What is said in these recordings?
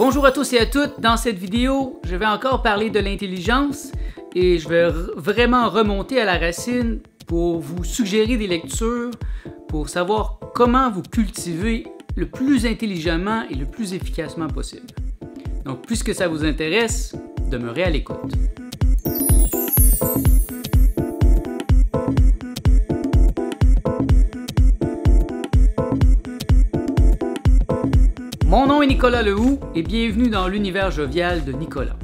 Bonjour à tous et à toutes. Dans cette vidéo, je vais encore parler de l'intelligence et je vais vraiment remonter à la racine pour vous suggérer des lectures, pour savoir comment vous cultiver le plus intelligemment et le plus efficacement possible. Donc, puisque ça vous intéresse, demeurez à l'écoute. nicolas Nicolas Lehoux et bienvenue dans l'univers jovial de Nicolas.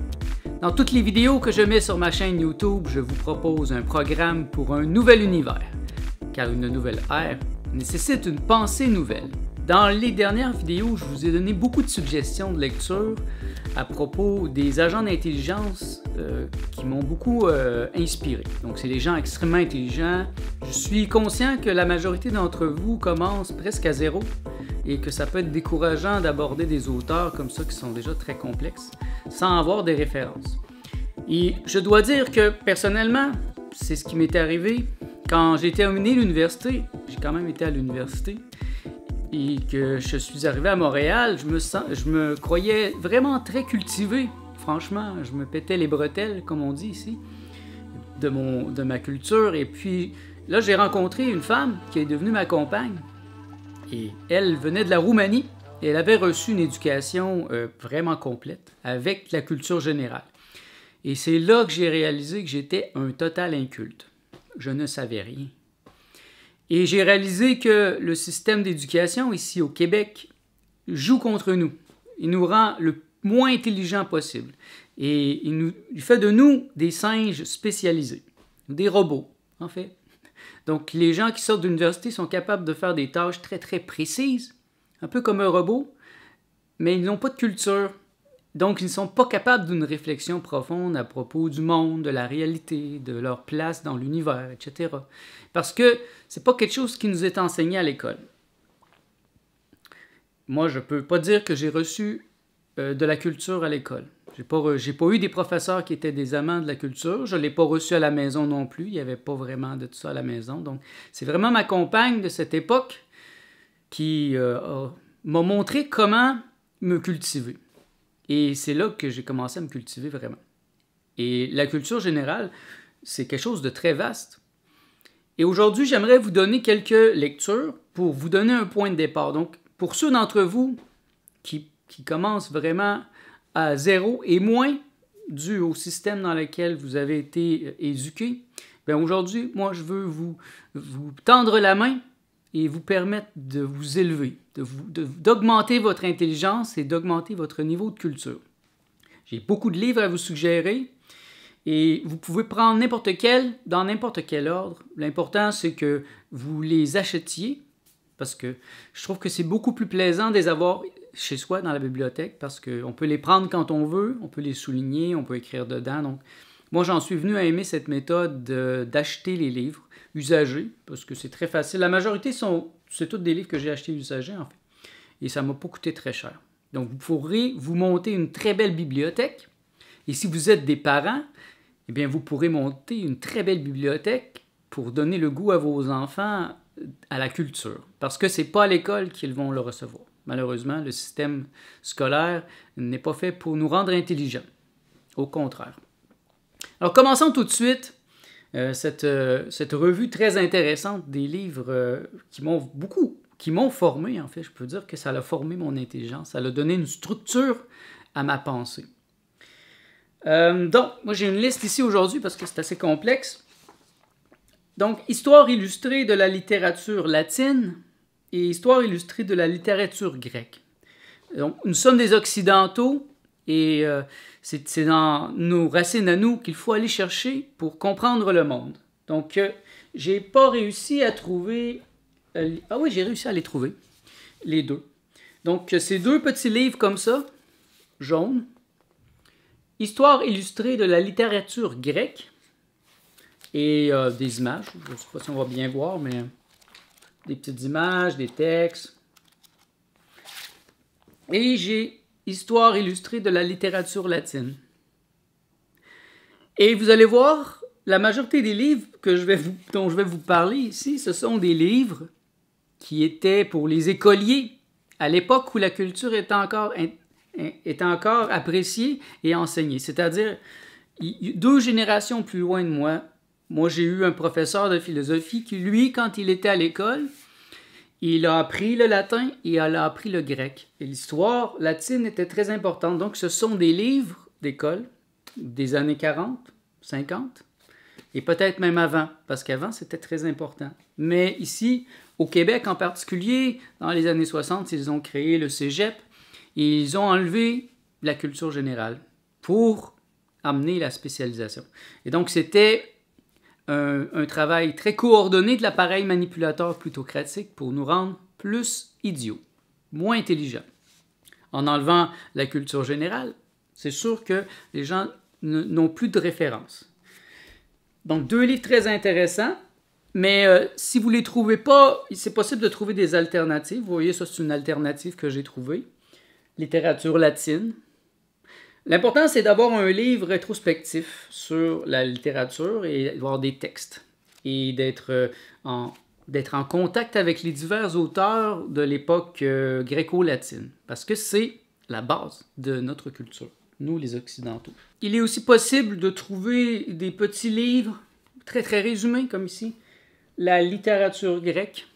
Dans toutes les vidéos que je mets sur ma chaîne YouTube, je vous propose un programme pour un nouvel univers, car une nouvelle ère nécessite une pensée nouvelle. Dans les dernières vidéos, je vous ai donné beaucoup de suggestions de lecture à propos des agents d'intelligence euh, qui m'ont beaucoup euh, inspiré. Donc, c'est des gens extrêmement intelligents. Je suis conscient que la majorité d'entre vous commence presque à zéro, et que ça peut être décourageant d'aborder des auteurs comme ça qui sont déjà très complexes sans avoir des références. Et je dois dire que personnellement, c'est ce qui m'est arrivé quand j'ai terminé l'université. J'ai quand même été à l'université et que je suis arrivé à Montréal, je me, croyais vraiment très cultivé. Franchement, je me pétais les bretelles, comme on dit ici, de ma culture. Et puis là, j'ai rencontré une femme qui est devenue ma compagne et elle venait de la Roumanie et elle avait reçu une éducation euh, vraiment complète avec la culture générale. Et c'est là que j'ai réalisé que j'étais un total inculte. Je ne savais rien. Et j'ai réalisé que le système d'éducation ici au Québec joue contre nous. Il nous rend le moins intelligent possible. Et il, nous, il fait de nous des singes spécialisés, des robots, en fait. Donc, les gens qui sortent d'université sont capables de faire des tâches très, très précises, un peu comme un robot, mais ils n'ont pas de culture. Donc, ils ne sont pas capables d'une réflexion profonde à propos du monde, de la réalité, de leur place dans l'univers, etc. Parce que c'est pas quelque chose qui nous est enseigné à l'école. Moi, je ne peux pas dire que j'ai reçu euh, de la culture à l'école. J'ai pas, pas eu des professeurs qui étaient des amants de la culture. Je ne l'ai pas reçu à la maison non plus. Il n'y avait pas vraiment de tout ça à la maison. Donc, c'est vraiment ma compagne de cette époque qui euh, m'a montré comment me cultiver. Et c'est là que j'ai commencé à me cultiver vraiment. Et la culture générale, c'est quelque chose de très vaste. Et aujourd'hui, j'aimerais vous donner quelques lectures pour vous donner un point de départ. Donc, pour ceux d'entre vous qui, qui commencent vraiment à zéro et moins dû au système dans lequel vous avez été euh, éduqué, ben, aujourd'hui, moi, je veux vous, vous tendre la main et vous permettre de vous élever, d'augmenter votre intelligence et d'augmenter votre niveau de culture. J'ai beaucoup de livres à vous suggérer et vous pouvez prendre n'importe quel dans n'importe quel ordre. L'important, c'est que vous les achetiez parce que je trouve que c'est beaucoup plus plaisant de les avoir chez soi dans la bibliothèque parce qu'on peut les prendre quand on veut, on peut les souligner, on peut écrire dedans. Donc, moi, j'en suis venu à aimer cette méthode d'acheter les livres usagés parce que c'est très facile. La majorité sont, c'est tous des livres que j'ai achetés usagés en fait, et ça m'a pas coûté très cher. Donc, vous pourrez vous monter une très belle bibliothèque. Et si vous êtes des parents, eh bien, vous pourrez monter une très belle bibliothèque pour donner le goût à vos enfants à la culture, parce que c'est pas à l'école qu'ils vont le recevoir. Malheureusement, le système scolaire n'est pas fait pour nous rendre intelligents. Au contraire. Alors commençons tout de suite euh, euh, cette, revue très intéressante des livres euh, qui m'ont beaucoup, qui m'ont formé en fait. Je peux dire que ça a formé mon intelligence, ça a donné une structure à ma pensée. donc, moi j'ai une liste ici aujourd'hui parce que c'est assez complexe. Donc, Histoire illustrée de la littérature latine, Histoire illustrée de la littérature grecque. Donc, nous sommes des Occidentaux et euh, c'est dans nos racines à nous qu'il faut aller chercher pour comprendre le monde. Donc, euh, j'ai pas réussi à trouver. Euh, ah oui, j'ai réussi à les trouver, les deux. Donc, ces deux petits livres comme ça, jaunes, Histoire illustrée de la littérature grecque et des images. Je ne sais pas si on va bien voir, mais des petites images, des textes. Et j'ai Histoire illustrée de la littérature latine. Et vous allez voir, la majorité des livres que je vais vous, dont je vais vous parler ici, ce sont des livres qui étaient pour les écoliers à l'époque où la culture était encore, était encore appréciée et enseignée. C'est-à-dire, deux générations plus loin de moi, moi, j'ai eu un professeur de philosophie qui, lui, quand il était à l'école, il a appris le latin et il a appris le grec. Et l'histoire latine était très importante. Donc, ce sont des livres d'école des années 40, 50, et peut-être même avant, parce qu'avant, c'était très important. Mais ici, au Québec en particulier, dans les années 60, ils ont créé le cégep et ils ont enlevé la culture générale pour amener la spécialisation. Et donc, c'était un, travail très coordonné de l'appareil manipulateur plutocratique pour nous rendre plus idiots, moins intelligents. En enlevant la culture générale, c'est sûr que les gens n'ont plus de référence. Donc, deux livres très intéressants. Mais euh, si vous ne les trouvez pas, c'est possible de trouver des alternatives. Vous voyez, ça, c'est une alternative que j'ai trouvée. Littérature latine, L'important, c'est d'avoir un livre rétrospectif sur la littérature et d'avoir des textes et d'être euh, en, d'être en contact avec les divers auteurs de l'époque euh, gréco-latine, parce que c'est la base de notre culture, nous les Occidentaux. Il est aussi possible de trouver des petits livres très très résumés, comme ici, La littérature grecque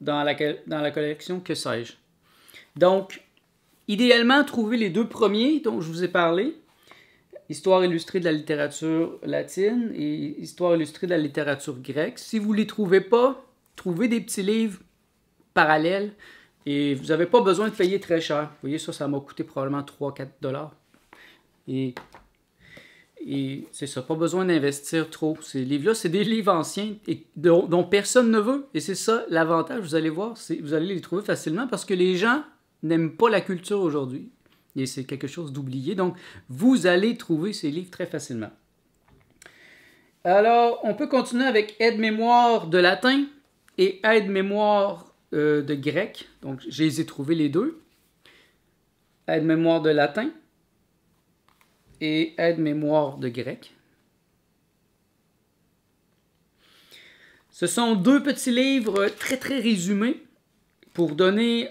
dans la, dans la collection Que sais-je. Donc, Idéalement, trouver les deux premiers dont je vous ai parlé, Histoire illustrée de la littérature latine et Histoire illustrée de la littérature grecque. Si vous ne les trouvez pas, trouvez des petits livres parallèles et vous n'avez pas besoin de payer très cher. Vous voyez, ça, ça m'a coûté probablement 3-4 dollars. Et, c'est ça, pas besoin d'investir trop. Ces livres-là, c'est des livres anciens dont, personne ne veut. Et c'est ça l'avantage, vous allez voir, vous allez les trouver facilement parce que les gens n'aime pas la culture aujourd'hui. Et c'est quelque chose d'oublié. Donc, vous allez trouver ces livres très facilement. Alors, on peut continuer avec aide-mémoire de latin et aide-mémoire euh, de grec. Donc, j'ai les ai les deux. Aide-mémoire de latin et aide-mémoire de grec. Ce sont deux petits livres très très résumés pour donner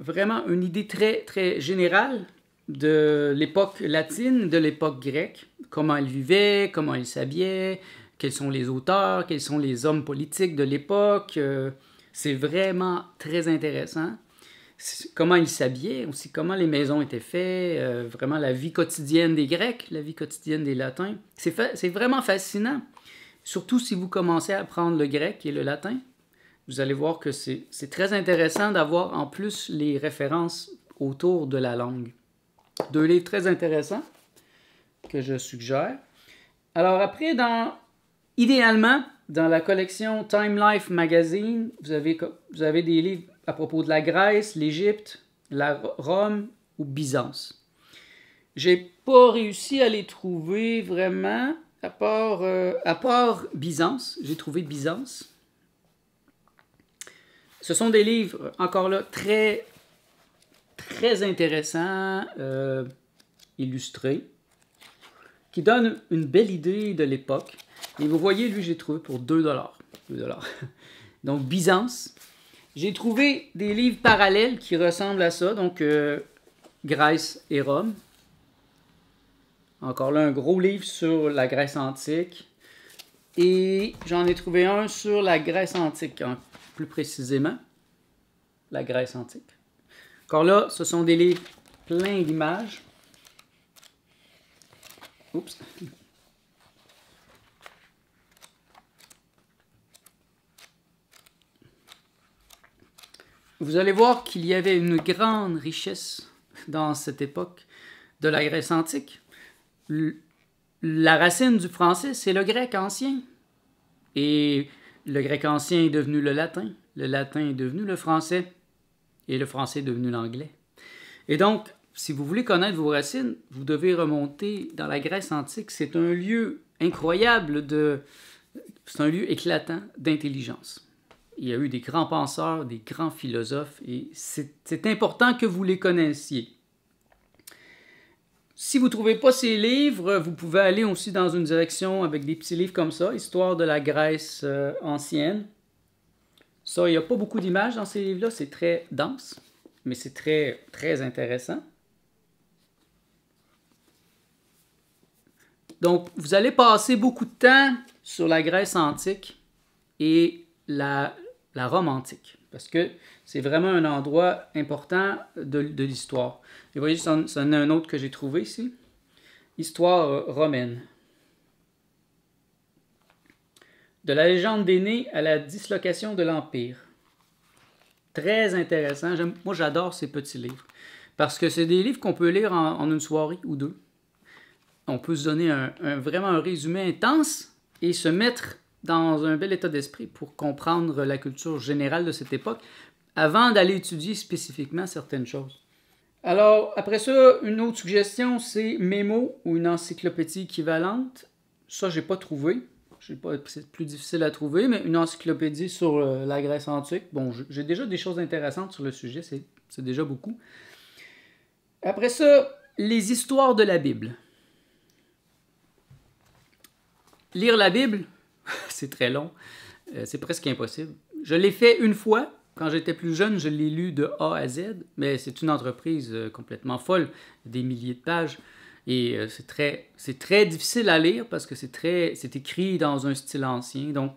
vraiment une idée très, très générale de l'époque latine, de l'époque grecque, comment elle vivait comment elle s'habillaient, quels sont les auteurs, quels sont les hommes politiques de l'époque. Euh, c'est vraiment très intéressant. Comment ils s'habillaient, aussi comment les maisons étaient faites, euh, vraiment la vie quotidienne des Grecs, la vie quotidienne des Latins. C'est vraiment fascinant, surtout si vous commencez à apprendre le grec et le latin vous allez voir que c'est très intéressant d'avoir en plus les références autour de la langue. Deux livres très intéressants que je suggère. Alors après, dans, idéalement, dans la collection Time Life Magazine, vous avez, des livres à propos de la Grèce, l'Égypte, la Rome ou Byzance. J'ai pas réussi à les trouver vraiment, à part, euh, à part Byzance. J'ai trouvé Byzance. Ce sont des livres, euh, encore là, très, très intéressants, euh, illustrés, qui donnent une belle idée de l'époque. Et vous voyez, lui, j'ai trouvé pour 2 dollars. Donc, Byzance. J'ai trouvé des livres parallèles qui ressemblent à ça, donc euh, Grèce et Rome. Encore là, un gros livre sur la Grèce antique. Et j'en ai trouvé un sur la Grèce antique, plus précisément la Grèce antique. Encore là, ce sont des livres pleins d'images. Vous allez voir qu'il y avait une grande richesse dans cette époque de la Grèce antique. La racine du français, c'est le grec ancien. Et le grec ancien est devenu le latin, le latin est devenu le français, et le français est devenu l'anglais. Et donc, si vous voulez connaître vos racines, vous devez remonter dans la Grèce antique. C'est un lieu incroyable de... C'est un lieu éclatant d'intelligence. Il y a eu des grands penseurs, des grands philosophes, et c'est important que vous les connaissiez. Si vous ne trouvez pas ces livres, vous pouvez aller aussi dans une direction avec des petits livres comme ça, Histoire de la Grèce euh, ancienne. Ça, il n'y a pas beaucoup d'images dans ces livres-là, c'est très dense, mais c'est très, très intéressant. Donc, vous allez passer beaucoup de temps sur la Grèce antique et la, la Rome antique, parce que c'est vraiment un endroit important de, l'histoire. Et vous voyez, c'en un autre que j'ai trouvé ici. Histoire euh, romaine. De la légende des nés à la dislocation de l'Empire. Très intéressant. Moi, j'adore ces petits livres. Parce que c'est des livres qu'on peut lire en, une soirée ou deux. On peut se donner vraiment un résumé intense et se mettre dans un bel état d'esprit pour comprendre la culture générale de cette époque, avant d'aller étudier spécifiquement certaines choses. Alors, après ça, une autre suggestion, c'est Mémo ou une encyclopédie équivalente. Ça, j'ai pas trouvé. C'est plus difficile à trouver, mais une encyclopédie sur euh, la Grèce antique. Bon, j'ai déjà des choses intéressantes sur le sujet, c'est déjà beaucoup. Après ça, les histoires de la Bible. Lire la Bible, c'est très long, euh, c'est presque impossible. Je l'ai fait une fois, quand j'étais plus jeune, je l'ai lu de A à Z, mais c'est une entreprise euh, complètement folle, des milliers de pages. Et euh, c'est très, très difficile à lire parce que c'est très c'est écrit dans un style ancien. Donc,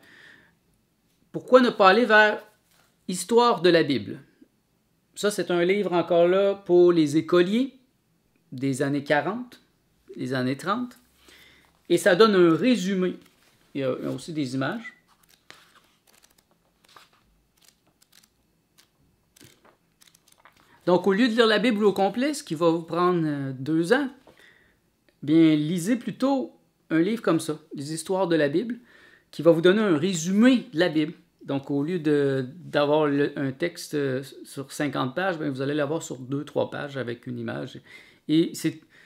pourquoi ne pas aller vers Histoire de la Bible Ça, c'est un livre encore là pour les écoliers des années 40, les années 30. Et ça donne un résumé. Il y a aussi des images. Donc, au lieu de lire la Bible au complet, ce qui va vous prendre euh, deux ans, bien, lisez plutôt un livre comme ça, Les histoires de la Bible, qui va vous donner un résumé de la Bible. Donc, au lieu d'avoir un texte euh, sur 50 pages, vous allez l'avoir sur 2-3 pages avec une image. Et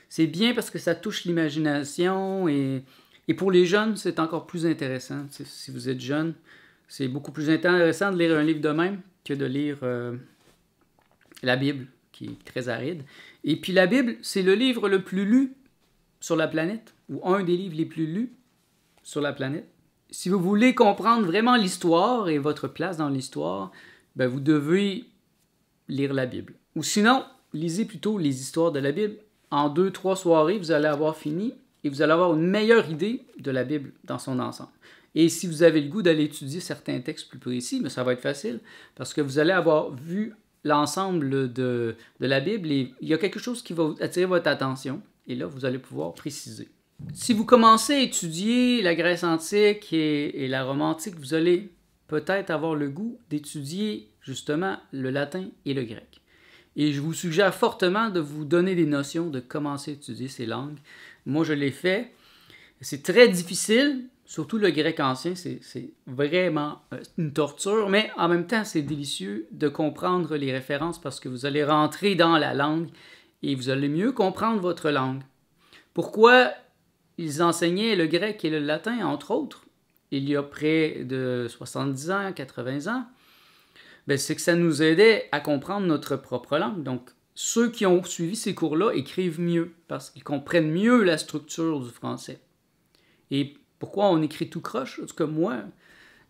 c'est bien parce que ça touche l'imagination et, pour les jeunes, c'est encore plus intéressant. Si vous êtes jeune, c'est beaucoup plus intéressant de lire un livre de même que de lire... Euh, la Bible, qui est très aride. Et puis la Bible, c'est le livre le plus lu sur la planète, ou un des livres les plus lus sur la planète. Si vous voulez comprendre vraiment l'histoire et votre place dans l'histoire, ben vous devez lire la Bible. Ou sinon, lisez plutôt les histoires de la Bible. En deux, trois soirées, vous allez avoir fini et vous allez avoir une meilleure idée de la Bible dans son ensemble. Et si vous avez le goût d'aller étudier certains textes plus précis, mais ben, ça va être facile parce que vous allez avoir vu l'ensemble de, la Bible et il y a quelque chose qui va attirer votre attention et là, vous allez pouvoir préciser. Si vous commencez à étudier la Grèce antique et, et la Rome antique, vous allez peut-être avoir le goût d'étudier justement le latin et le grec. Et je vous suggère fortement de vous donner des notions de commencer à étudier ces langues. Moi, je l'ai fait. C'est très difficile, surtout le grec ancien, c'est vraiment euh, une torture, mais en même temps, c'est délicieux de comprendre les références parce que vous allez rentrer dans la langue et vous allez mieux comprendre votre langue. Pourquoi ils enseignaient le grec et le latin, entre autres, il y a près de 70 ans, 80 ans? Ben, c'est que ça nous aidait à comprendre notre propre langue. Donc, ceux qui ont suivi ces cours-là écrivent mieux parce qu'ils comprennent mieux la structure du français. Et pourquoi on écrit tout croche? Parce que moi,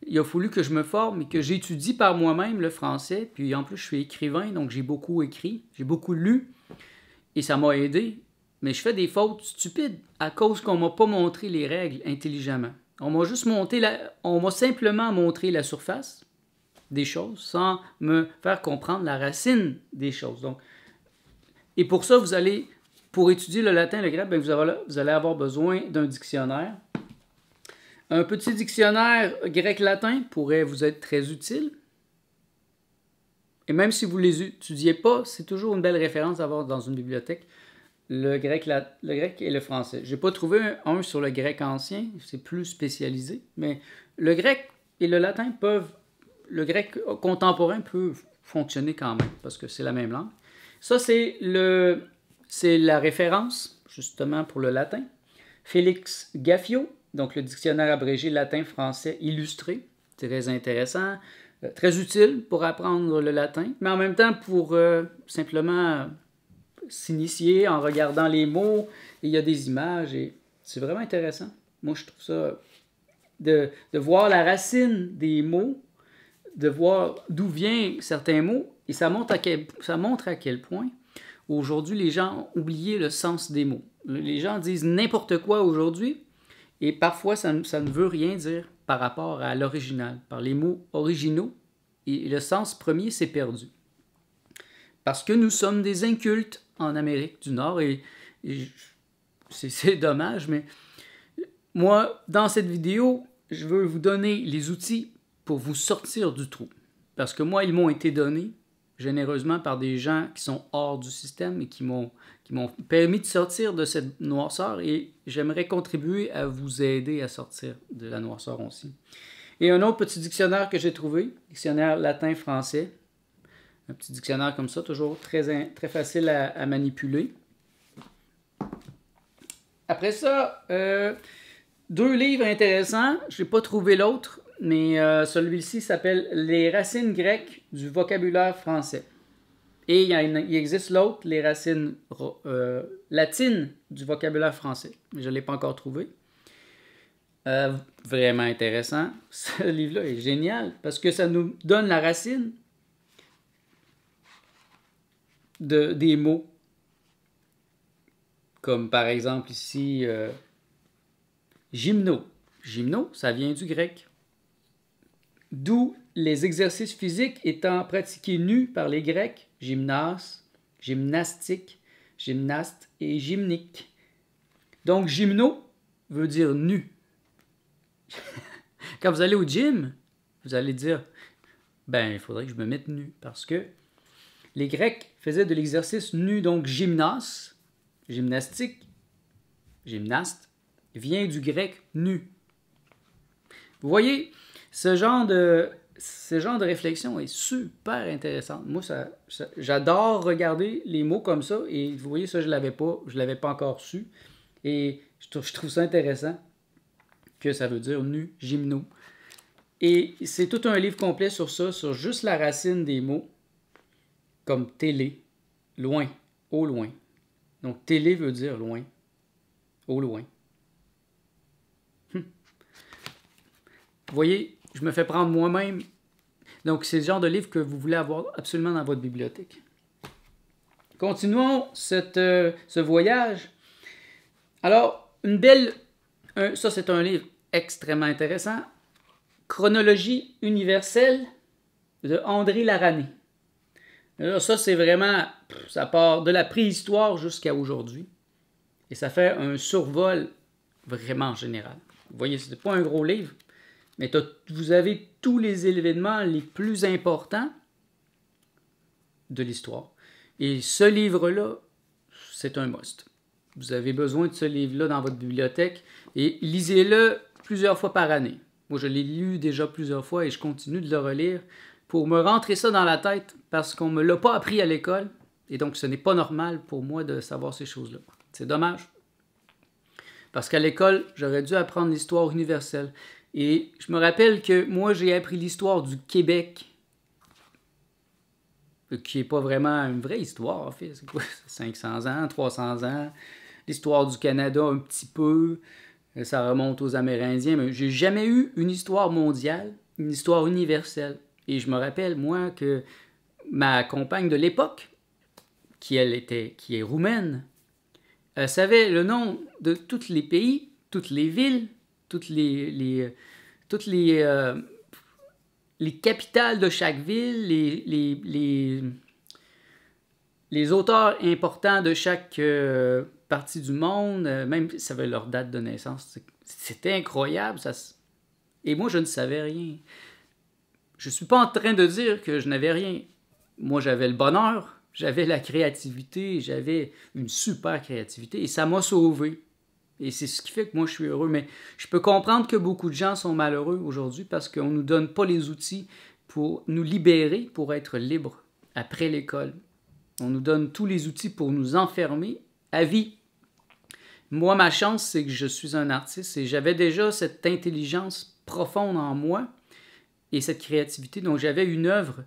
il a fallu que je me forme et que j'étudie par moi-même le français. Puis en plus, je suis écrivain, donc j'ai beaucoup écrit, j'ai beaucoup lu. Et ça m'a aidé. Mais je fais des fautes stupides à cause qu'on m'a pas montré les règles intelligemment. On m'a juste monté On m'a simplement montré la surface des choses sans me faire comprendre la racine des choses. Donc, et pour ça, vous allez, pour étudier le latin le grec, ben, vous allez avoir besoin d'un dictionnaire un petit dictionnaire grec-latin pourrait vous être très utile. Et même si vous ne les étudiez pas, c'est toujours une belle référence à avoir dans une bibliothèque. Le grec, le grec et le français. Je n'ai pas trouvé un, sur le grec ancien, c'est plus spécialisé, mais le grec et le latin peuvent, le grec contemporain peut fonctionner quand même, parce que c'est la même langue. Ça, c'est, c'est la référence, justement, pour le latin. Félix Gaffio, donc le dictionnaire abrégé latin-français illustré, très intéressant, euh, très utile pour apprendre le latin, mais en même temps pour euh, simplement s'initier en regardant les mots, il y a des images, et c'est vraiment intéressant. Moi, je trouve ça, de, de voir la racine des mots, de voir d'où viennent certains mots, et ça montre à quel, ça montre à quel point aujourd'hui les gens ont oublié le sens des mots. Les gens disent n'importe quoi aujourd'hui, et parfois, ça, ne veut rien dire par rapport à l'original, par les mots originaux, et le sens premier s'est perdu. Parce que nous sommes des incultes en Amérique du Nord, et c'est dommage, mais moi, dans cette vidéo, je veux vous donner les outils pour vous sortir du trou. Parce que moi, ils m'ont été donnés généreusement par des gens qui sont hors du système et qui m'ont qui m'ont permis de sortir de cette noirceur et j'aimerais contribuer à vous aider à sortir de la noirceur aussi. Et un autre petit dictionnaire que j'ai trouvé, dictionnaire latin-français, un petit dictionnaire comme ça, toujours très, facile à, manipuler. Après ça, euh, deux livres intéressants. Je n'ai pas trouvé l'autre, mais euh, celui-ci s'appelle Les racines grecques du vocabulaire français. Et il, existe l'autre, les racines euh, latines du vocabulaire français. Je ne l'ai pas encore trouvé. Euh, vraiment intéressant. Ce livre-là est génial parce que ça nous donne la racine de, des mots. Comme par exemple ici, euh, gymno. Gymno, ça vient du grec. D'où les exercices physiques étant pratiqués nus par les Grecs gymnase, gymnastique, gymnaste et gymnique. Donc, gymno veut dire nu. Quand vous allez au gym, vous allez dire ben, il faudrait que je me mette nu parce que les Grecs faisaient de l'exercice nu, donc gymnase, gymnastique, gymnaste, vient du grec nu. Vous voyez, ce genre de ce genre de réflexion est super intéressant. Moi, ça, j'adore regarder les mots comme ça. Et vous voyez, ça, je ne l'avais pas, je l'avais pas encore su. Et je trouve, ça intéressant que ça veut dire nu, gymno. Et c'est tout un livre complet sur ça, sur juste la racine des mots, comme télé, loin, au loin. Donc télé veut dire loin, au loin. Hum. Vous voyez, je me fais prendre moi-même. Donc, c'est le genre de livre que vous voulez avoir absolument dans votre bibliothèque. Continuons euh, ce voyage. Alors, une belle... ça, c'est un livre extrêmement intéressant. Chronologie universelle de André Larané. Alors, ça, c'est vraiment... Ça part de la préhistoire jusqu'à aujourd'hui. Et ça fait un survol vraiment général. Vous voyez, ce n'est pas un gros livre, mais vous avez tous les événements les plus importants de l'histoire. Et ce livre-là, c'est un must. Vous avez besoin de ce livre-là dans votre bibliothèque et lisez-le plusieurs fois par année. Moi, je l'ai lu déjà plusieurs fois et je continue de le relire pour me rentrer ça dans la tête parce qu'on ne me l'a pas appris à l'école et donc ce n'est pas normal pour moi de savoir ces choses-là. C'est dommage. Parce qu'à l'école, j'aurais dû apprendre l'histoire universelle. Et je me rappelle que moi, j'ai appris l'histoire du Québec, euh, qui n'est pas vraiment une vraie histoire, en 500 ans, 300 ans. L'histoire du Canada, un petit peu. Euh, ça remonte aux Amérindiens. Mais j'ai jamais eu une histoire mondiale, une histoire universelle. Et je me rappelle, moi, que ma compagne de l'époque, qui elle était, qui est roumaine, elle savait le nom de tous les pays, toutes les villes, toutes les, toutes les, euh, les capitales de chaque ville, les, les, auteurs importants de chaque euh, partie du monde, euh, même si ça avait leur date de naissance. C'était incroyable. Ça, et moi, je ne savais rien. Je ne suis pas en train de dire que je n'avais rien. Moi, j'avais le bonheur, j'avais la créativité, j'avais une super créativité et ça m'a sauvé. Et c'est ce qui fait que moi, je suis heureux. Mais je peux comprendre que beaucoup de gens sont malheureux aujourd'hui parce qu'on ne nous donne pas les outils pour nous libérer, pour être libres après l'école. On nous donne tous les outils pour nous enfermer à vie. Moi, ma chance, c'est que je suis un artiste et j'avais déjà cette intelligence profonde en moi et cette créativité. Donc, j'avais une œuvre.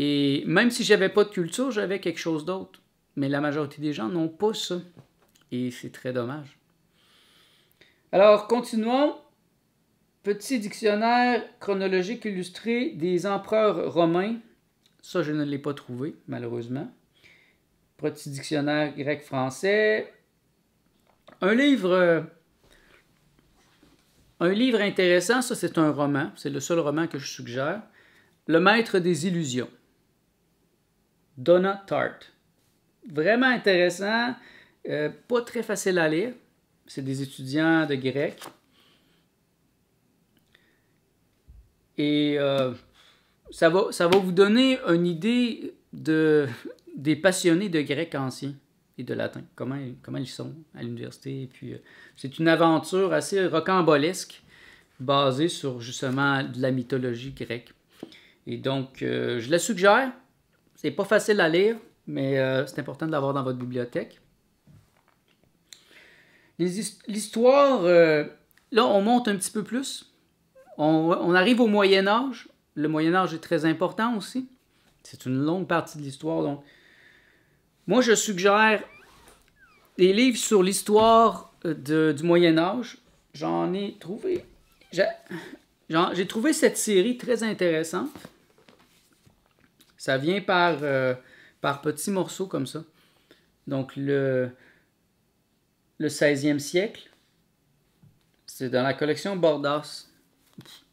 Et même si j'avais pas de culture, j'avais quelque chose d'autre. Mais la majorité des gens n'ont pas ça. Et c'est très dommage. Alors, continuons. Petit dictionnaire chronologique illustré des empereurs romains. Ça, je ne l'ai pas trouvé, malheureusement. Petit dictionnaire grec-français. Un livre. Un livre intéressant, ça c'est un roman, c'est le seul roman que je suggère. Le maître des illusions. Donna Tart. Vraiment intéressant, euh, pas très facile à lire, c'est des étudiants de grec. Et euh, ça, va, vous donner une idée de, des passionnés de grec ancien et de latin, comment, comment ils sont à l'université. Et puis, euh, c'est une aventure assez rocambolesque basée sur justement de la mythologie grecque. Et donc, euh, je la suggère. C'est pas facile à lire, mais c'est important de l'avoir dans votre bibliothèque. L'histoire, euh, là, on monte un petit peu plus. On, arrive au Moyen Âge. Le Moyen Âge est très important aussi. C'est une longue partie de l'histoire. Donc, moi, je suggère des livres sur l'histoire euh, du Moyen Âge. J'en ai trouvé. J'ai trouvé cette série très intéressante. Ça vient par, euh, par petits morceaux comme ça. Donc, le, le 16e siècle. C'est dans la collection Bordas.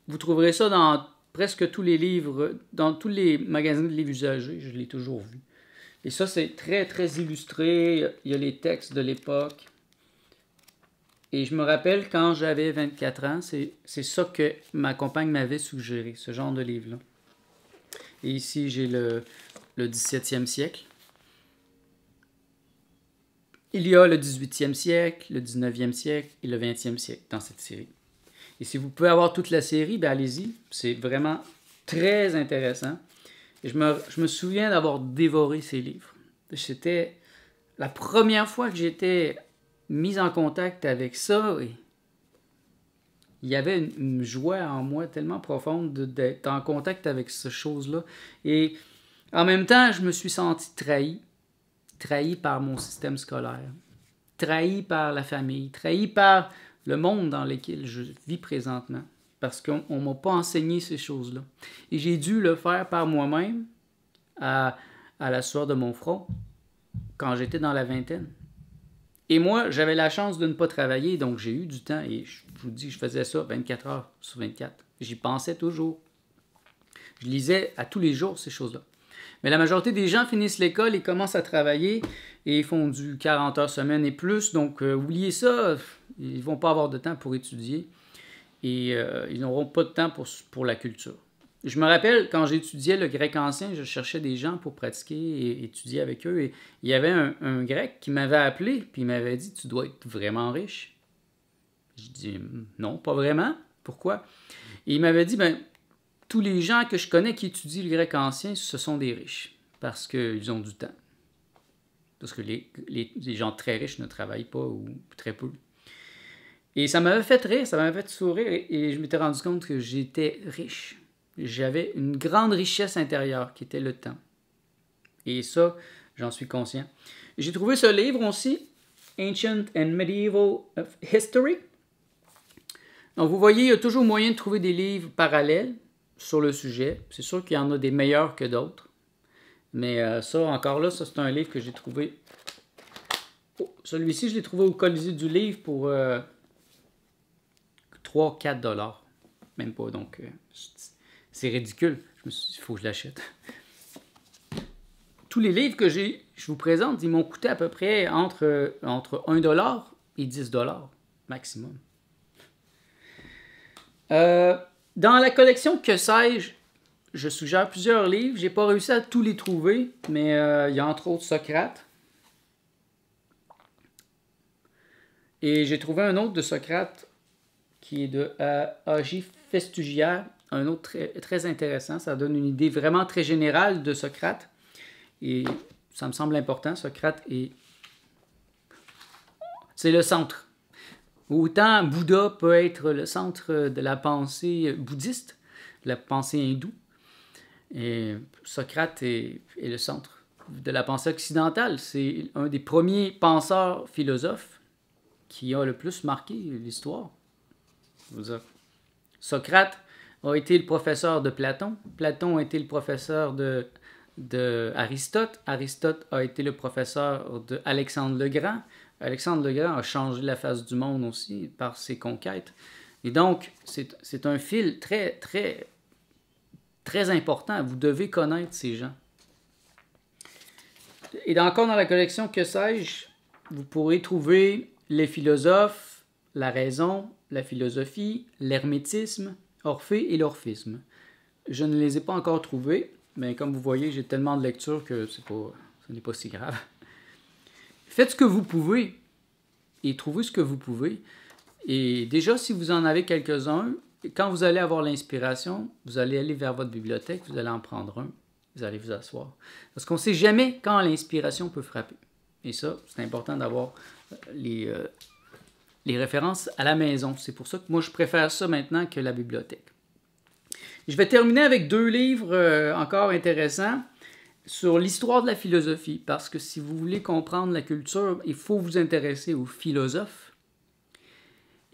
Vous trouverez ça dans presque tous les livres, dans tous les magazines de livres usagés, je l'ai toujours vu. Et ça, c'est très, très illustré. Il y a les textes de l'époque. Et je me rappelle quand j'avais 24 ans, c'est ça que ma compagne m'avait suggéré, ce genre de livre-là. Et ici, j'ai le, le 17e siècle. Il y a le 18e siècle, le 19e siècle et le 20e siècle dans cette série. Et si vous pouvez avoir toute la série, ben, allez-y. C'est vraiment très intéressant. je, me, souviens d'avoir dévoré ces livres. C'était la première fois que j'étais mis en contact avec ça. Et il y avait une, une joie en moi tellement profonde d'être en contact avec ces choses-là. Et en même temps, je me suis senti trahi trahi par mon système scolaire, trahi par la famille, trahi par le monde dans lequel je vis présentement, parce qu'on ne m'a pas enseigné ces choses-là. Et j'ai dû le faire par moi-même à, à la soeur de mon front quand j'étais dans la vingtaine. Et moi, j'avais la chance de ne pas travailler, donc j'ai eu du temps et je vous dis, je faisais ça 24 heures sur 24. J'y pensais toujours. Je lisais à tous les jours ces choses-là. Mais la majorité des gens finissent l'école et commencent à travailler et font du 40 heures semaine et plus. Donc, euh, oubliez ça, ils ne vont pas avoir de temps pour étudier et euh, ils n'auront pas de temps pour, la culture. Je me rappelle, quand j'étudiais le grec ancien, je cherchais des gens pour pratiquer et étudier avec eux. Et il y avait un, grec qui m'avait appelé, puis il m'avait dit Tu dois être vraiment riche. Je dis Non, pas vraiment. Pourquoi et Il m'avait dit ben, tous les gens que je connais qui étudient le grec ancien, ce sont des riches, parce qu'ils ont du temps. Parce que les, gens très riches ne travaillent pas ou très peu. Et ça m'avait fait rire, ça m'avait fait sourire, et, et je m'étais rendu compte que j'étais riche. J'avais une grande richesse intérieure qui était le temps. Et ça, j'en suis conscient. J'ai trouvé ce livre aussi, Ancient and Medieval History. Donc vous voyez, il y a toujours moyen de trouver des livres parallèles sur le sujet. C'est sûr qu'il y en a des meilleurs que d'autres. Mais euh, ça, encore là, ça c'est un livre que j'ai trouvé. Celui-ci, je l'ai trouvé au Colisée du livre pour 3-4 euh, dollars. Même pas, donc euh, c'est ridicule. Je suis il faut que je l'achète. Tous les livres que j'ai je vous présente, ils m'ont coûté à peu près entre, entre 1 dollar et 10 dollars maximum. Euh, dans la collection Que sais-je, je suggère plusieurs livres. J'ai pas réussi à tous les trouver, mais euh, il y a entre autres Socrate. Et j'ai trouvé un autre de Socrate qui est de euh, Festugia, un autre très, très, intéressant. Ça donne une idée vraiment très générale de Socrate. Et ça me semble important. Socrate est. C'est le centre. Autant Bouddha peut être le centre de la pensée bouddhiste, de la pensée hindoue, et Socrate est, le centre de la pensée occidentale. C'est un des premiers penseurs philosophes qui a le plus marqué l'histoire. Socrate a été le professeur de Platon, Platon a été le professeur d'Aristote. Aristote, a été le professeur de Alexandre le Grand, Alexandre le Grand a changé la face du monde aussi par ses conquêtes. Et donc, c'est un fil très, très, très important. Vous devez connaître ces gens. Et encore dans la collection Que sais-je, vous pourrez trouver les philosophes, la raison, la philosophie, l'hermétisme, Orphée et l'orphisme. Je ne les ai pas encore trouvés, mais comme vous voyez, j'ai tellement de lectures que pas, ce n'est pas si grave. Faites ce que vous pouvez et trouvez ce que vous pouvez. Et déjà, si vous en avez quelques-uns, quand vous allez avoir l'inspiration, vous allez aller vers votre bibliothèque, vous allez en prendre un, vous allez vous asseoir. Parce qu'on ne sait jamais quand l'inspiration peut frapper. Et ça, c'est important d'avoir euh, euh, les, références à la maison. C'est pour ça que moi, je préfère ça maintenant que la bibliothèque. Je vais terminer avec deux livres euh, encore intéressants sur l'histoire de la philosophie, parce que si vous voulez comprendre la culture, il faut vous intéresser aux philosophes.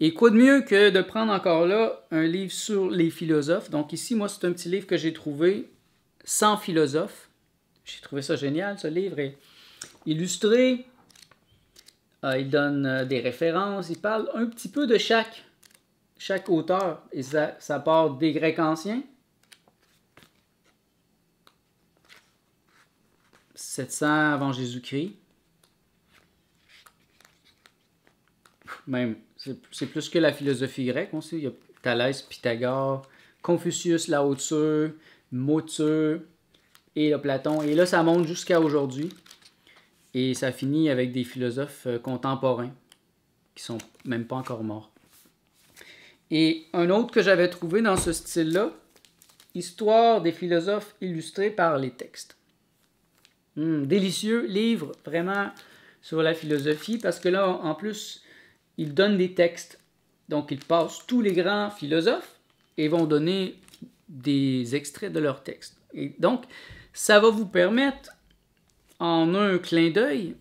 Et quoi de mieux que de prendre encore là un livre sur les philosophes. Donc ici, moi, c'est un petit livre que j'ai trouvé sans philosophe. J'ai trouvé ça génial, ce livre est illustré. Ah, il donne euh, des références, il parle un petit peu de chaque, chaque auteur. Et ça part des Grecs anciens, 700 avant Jésus-Christ. Même, c'est plus que la philosophie grecque. On il y a Thalès, Pythagore, Confucius, Lao Tzu, Mo et le Platon. Et là, ça monte jusqu'à aujourd'hui. Et ça finit avec des philosophes euh, contemporains qui sont même pas encore morts. Et un autre que j'avais trouvé dans ce style-là, Histoire des philosophes illustrés par les textes. Hmm, délicieux livre, vraiment, sur la philosophie, parce que là, en plus, il donne des textes. Donc, il passe tous les grands philosophes et vont donner des extraits de leurs textes. Et donc, ça va vous permettre, en un clin d'œil,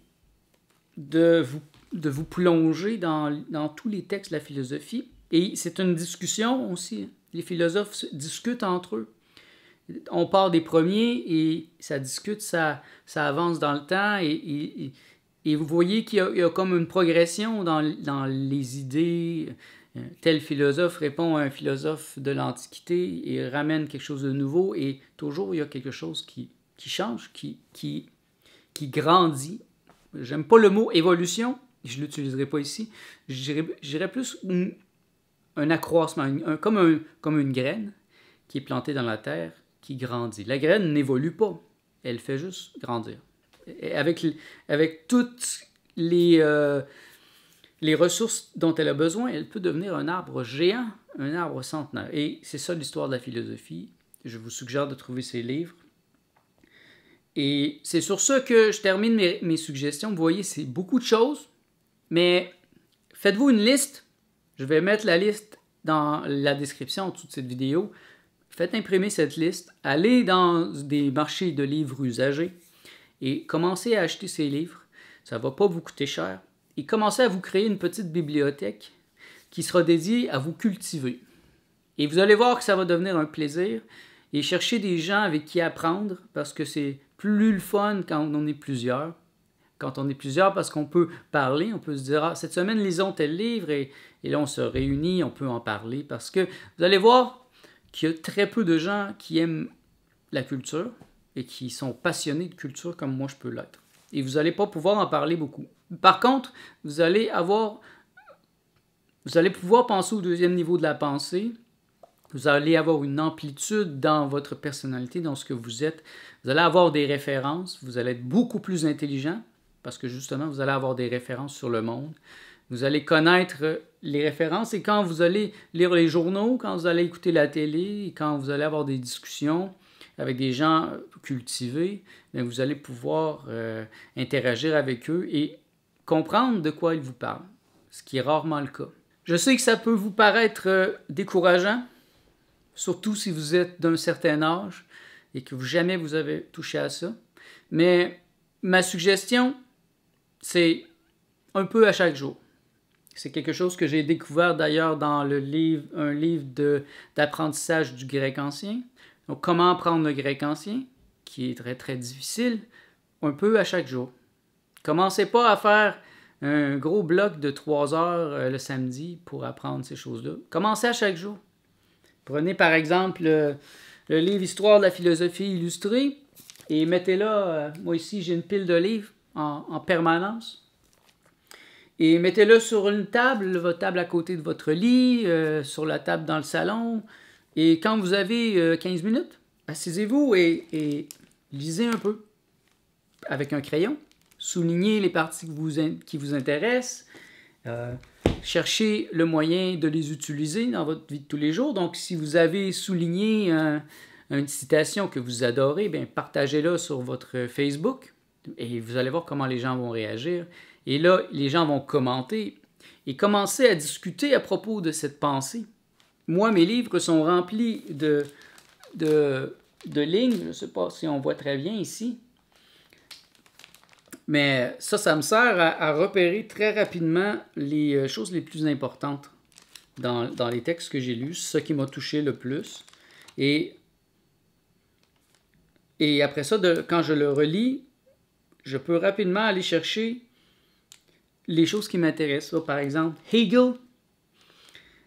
de vous, de vous plonger dans, dans tous les textes de la philosophie. Et c'est une discussion aussi. Les philosophes discutent entre eux on part des premiers et ça discute, ça, avance dans le temps et, vous voyez qu'il y, a comme une progression dans, les idées. Tel philosophe répond à un philosophe de l'Antiquité et ramène quelque chose de nouveau et toujours il y a quelque chose qui, change, qui, grandit. J'aime pas le mot évolution, je l'utiliserai pas ici. J'irai plus un accroissement, comme, comme une graine qui est plantée dans la terre qui grandit. La graine n'évolue pas, elle fait juste grandir. avec, avec toutes les, euh, les ressources dont elle a besoin, elle peut devenir un arbre géant, un arbre centenaire. Et c'est ça l'histoire de la philosophie. Je vous suggère de trouver ces livres. Et c'est sur ce que je termine mes, mes suggestions. Vous voyez, c'est beaucoup de choses, mais faites-vous une liste. Je vais mettre la liste dans la description en dessous de cette vidéo faites imprimer cette liste, allez dans des marchés de livres usagés et commencez à acheter ces livres. Ça ne va pas vous coûter cher. Et commencez à vous créer une petite bibliothèque qui sera dédiée à vous cultiver. Et vous allez voir que ça va devenir un plaisir et cherchez des gens avec qui apprendre parce que c'est plus le fun quand on est plusieurs. Quand on est plusieurs, parce qu'on peut parler, on peut se dire ah, cette semaine, lisons tel livre et, et là, on se réunit, on peut en parler parce que vous allez voir, qu'il y a très peu de gens qui aiment la culture et qui sont passionnés de culture comme moi je peux l'être. Et vous n'allez pas pouvoir en parler beaucoup. Par contre, vous allez avoir... Vous allez pouvoir penser au deuxième niveau de la pensée. Vous allez avoir une amplitude dans votre personnalité, dans ce que vous êtes. Vous allez avoir des références. Vous allez être beaucoup plus intelligent parce que justement, vous allez avoir des références sur le monde. Vous allez connaître les références. Et quand vous allez lire les journaux, quand vous allez écouter la télé, quand vous allez avoir des discussions avec des gens cultivés, vous allez pouvoir euh, interagir avec eux et comprendre de quoi ils vous parlent, ce qui est rarement le cas. Je sais que ça peut vous paraître euh, décourageant, surtout si vous êtes d'un certain âge et que jamais vous avez touché à ça. Mais ma suggestion, c'est un peu à chaque jour. C'est quelque chose que j'ai découvert d'ailleurs dans le livre, un livre d'apprentissage du grec ancien. Donc, comment apprendre le grec ancien, qui est très très difficile, un peu à chaque jour. Commencez pas à faire un gros bloc de trois heures euh, le samedi pour apprendre ces choses-là. Commencez à chaque jour. Prenez par exemple euh, le, livre Histoire de la philosophie illustrée et mettez là euh, moi ici, j'ai une pile de livres en permanence. Et mettez-le sur une table, votre table à côté de votre lit, euh, sur la table dans le salon. Et quand vous avez 15 euh, minutes, assisez-vous et, lisez un peu avec un crayon. Soulignez les parties qui vous intéressent. Euh, cherchez le moyen de les utiliser dans votre vie de tous les jours. Donc, si vous avez souligné une citation que vous adorez, partagez-la sur votre Facebook et vous allez voir comment les gens vont réagir. Et là, les gens vont commenter et commencer à discuter à propos de cette pensée. Moi, mes livres sont remplis de, lignes, je ne sais pas si on voit très bien ici, mais ça, ça me sert à, repérer très rapidement les euh, choses les plus importantes dans, les textes que j'ai lus, ce qui m'a touché le plus. Et, et après ça, quand je le relis, je peux rapidement aller chercher les choses qui m'intéressent. Par exemple, Hegel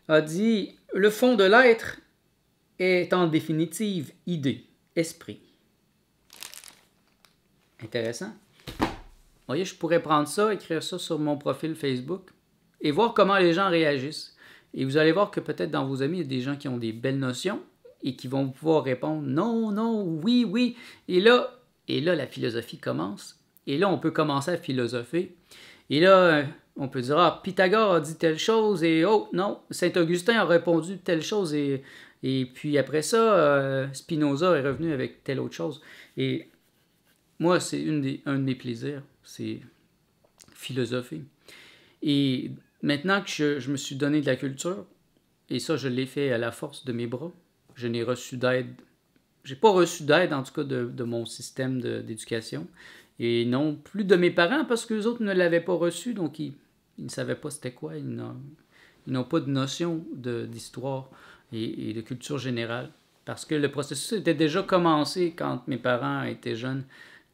a dit le fond de l'être est en définitive idée, esprit. Intéressant. Vous voyez, je pourrais prendre ça, écrire ça sur mon profil Facebook et voir comment les gens réagissent. Et vous allez voir que peut-être dans vos amis, il y a des gens qui ont des belles notions et qui vont pouvoir répondre non, non, oui, oui. Et là, et là la philosophie commence. Et là, on peut commencer à philosopher. Et là, euh, on peut dire, ah, Pythagore a dit telle chose et oh non, Saint-Augustin a répondu telle chose et, et puis après ça, euh, Spinoza est revenu avec telle autre chose. Et moi, c'est des, un de mes plaisirs, c'est philosopher. Et maintenant que je, me suis donné de la culture, et ça, je l'ai fait à la force de mes bras, je n'ai reçu d'aide j'ai pas reçu d'aide, en tout cas, de, de mon système d'éducation et non plus de mes parents parce que les autres ne l'avaient pas reçu, donc ils, ne savaient pas c'était quoi. Ils n'ont pas de notion d'histoire de, et, et, de culture générale parce que le processus était déjà commencé quand mes parents étaient jeunes.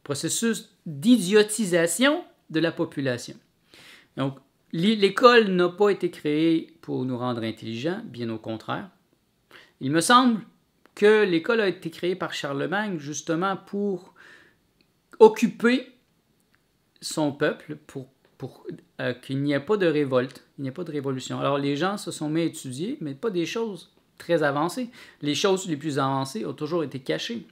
processus d'idiotisation de la population. Donc, l'école n'a pas été créée pour nous rendre intelligents, bien au contraire. Il me semble que l'école a été créée par Charlemagne justement pour occuper son peuple pour, euh, qu'il n'y ait pas de révolte, il n'y ait pas de révolution. Alors les gens se sont mis à étudier, mais pas des choses très avancées. Les choses les plus avancées ont toujours été cachées.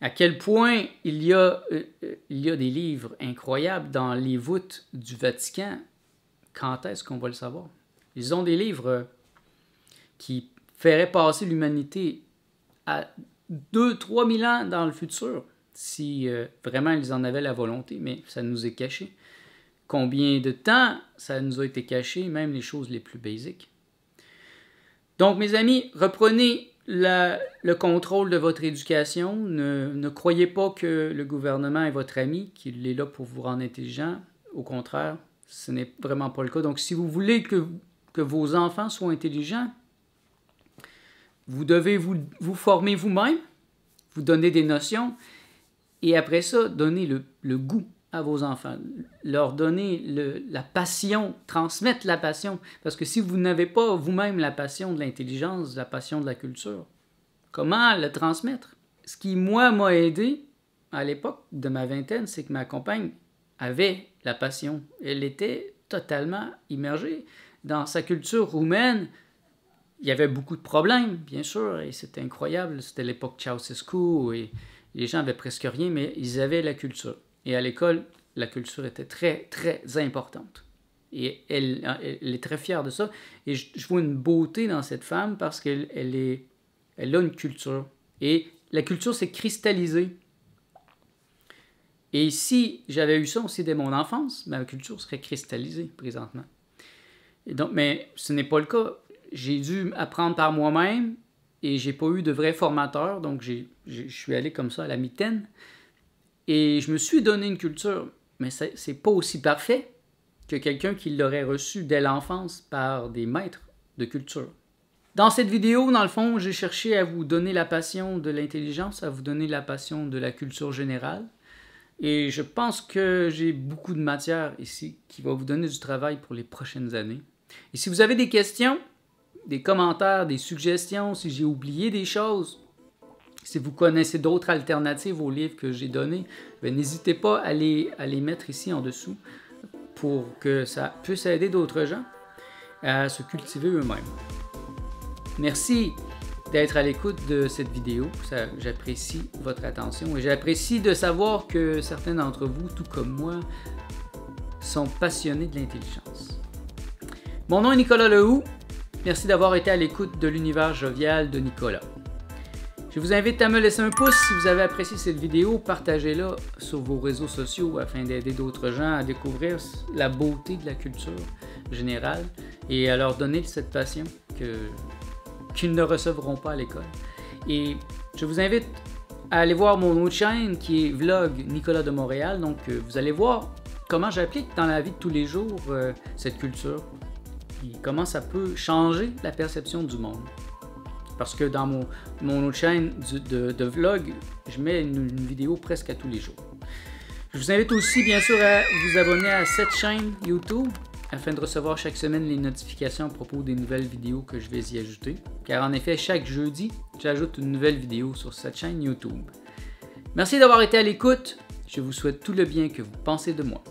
À quel point il y a, euh, euh, il y a des livres incroyables dans les voûtes du Vatican, quand est-ce qu'on va le savoir? Ils ont des livres qui feraient passer l'humanité à 2-3 000 ans dans le futur si euh, vraiment ils en avaient la volonté, mais ça nous est caché. Combien de temps ça nous a été caché, même les choses les plus basiques. Donc, mes amis, reprenez le contrôle de votre éducation. Ne, croyez pas que le gouvernement est votre ami, qu'il est là pour vous rendre intelligent. Au contraire, ce n'est vraiment pas le cas. Donc, si vous voulez que, vos enfants soient intelligents, vous devez vous, vous former vous-même, vous donner des notions. Et après ça, donner le, le goût à vos enfants, leur donner le, la passion, transmettre la passion. Parce que si vous n'avez pas vous-même la passion de l'intelligence, la passion de la culture, comment la transmettre? Ce qui, moi, m'a aidé à l'époque de ma vingtaine, c'est que ma compagne avait la passion. Elle était totalement immergée dans sa culture roumaine. Il y avait beaucoup de problèmes, bien sûr, et c'était incroyable. C'était l'époque Ceausescu et les gens avaient presque rien, mais ils avaient la culture. Et à l'école, la culture était très, très importante. Et elle, est très fière de ça. Et je, vois une beauté dans cette femme parce qu'elle elle est, a une culture. Et la culture s'est cristallisée. Et si j'avais eu ça aussi dès mon enfance, ma culture serait cristallisée présentement. donc, mais ce n'est pas le cas. J'ai dû apprendre par moi-même et j'ai pas eu de vrai formateur, donc je suis allé comme ça à la mitaine. Et je me suis donné une culture, mais c'est pas aussi parfait que quelqu'un qui l'aurait reçu dès l'enfance par des maîtres de culture. Dans cette vidéo, dans le fond, j'ai cherché à vous donner la passion de l'intelligence, à vous donner la passion de la culture générale. Et je pense que j'ai beaucoup de matière ici qui va vous donner du travail pour les prochaines années. Et si vous avez des questions, des commentaires, des suggestions, si j'ai oublié des choses, si vous connaissez d'autres alternatives aux livres que j'ai donnés, ben, n'hésitez pas à les, mettre ici en dessous pour que ça puisse aider d'autres gens à se cultiver eux-mêmes. Merci d'être à l'écoute de cette vidéo. J'apprécie votre attention et j'apprécie de savoir que certains d'entre vous, tout comme moi, sont passionnés de l'intelligence. Mon nom est Nicolas Lehoux. Merci d'avoir été à l'écoute de l'univers jovial de Nicolas. Je vous invite à me laisser un pouce si vous avez apprécié cette vidéo, partagez-la sur vos réseaux sociaux afin d'aider d'autres gens à découvrir la beauté de la culture générale et à leur donner cette passion qu'ils ne recevront pas à l'école. Et je vous invite à aller voir mon autre chaîne qui est Vlog Nicolas de Montréal. Donc euh, vous allez voir comment j'applique dans la vie de tous les jours euh, cette culture comment ça peut changer la perception du monde. Parce que dans mon, autre chaîne de, vlog, je mets une, vidéo presque à tous les jours. Je vous invite aussi, bien sûr, à vous abonner à cette chaîne YouTube afin de recevoir chaque semaine les notifications à propos des nouvelles vidéos que je vais y ajouter. Car en effet, chaque jeudi, j'ajoute une nouvelle vidéo sur cette chaîne YouTube. Merci d'avoir été à l'écoute. Je vous souhaite tout le bien que vous pensez de moi.